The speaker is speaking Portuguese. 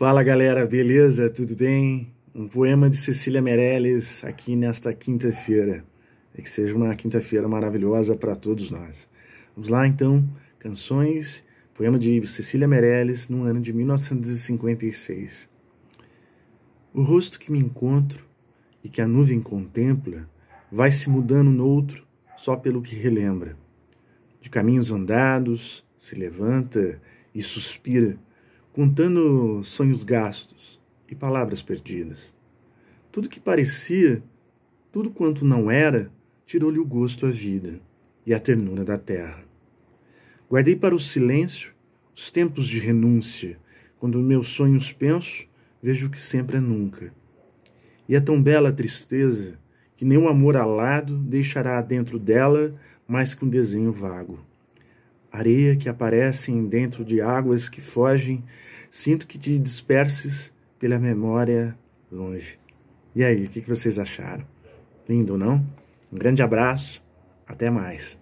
Fala galera, beleza? Tudo bem? Um poema de Cecília Meirelles aqui nesta quinta-feira. É que seja uma quinta-feira maravilhosa para todos nós. Vamos lá então, canções, poema de Cecília Meirelles no ano de 1956. O rosto que me encontro e que a nuvem contempla vai se mudando noutro só pelo que relembra. De caminhos andados, se levanta e suspira contando sonhos gastos e palavras perdidas. Tudo que parecia, tudo quanto não era, tirou-lhe o gosto à vida e à ternura da terra. Guardei para o silêncio os tempos de renúncia, quando meus sonhos penso, vejo que sempre é nunca. E é tão bela a tristeza que nem o amor alado deixará dentro dela mais que um desenho vago areia que aparecem dentro de águas que fogem, sinto que te disperses pela memória longe. E aí, o que vocês acharam? Lindo, não? Um grande abraço, até mais.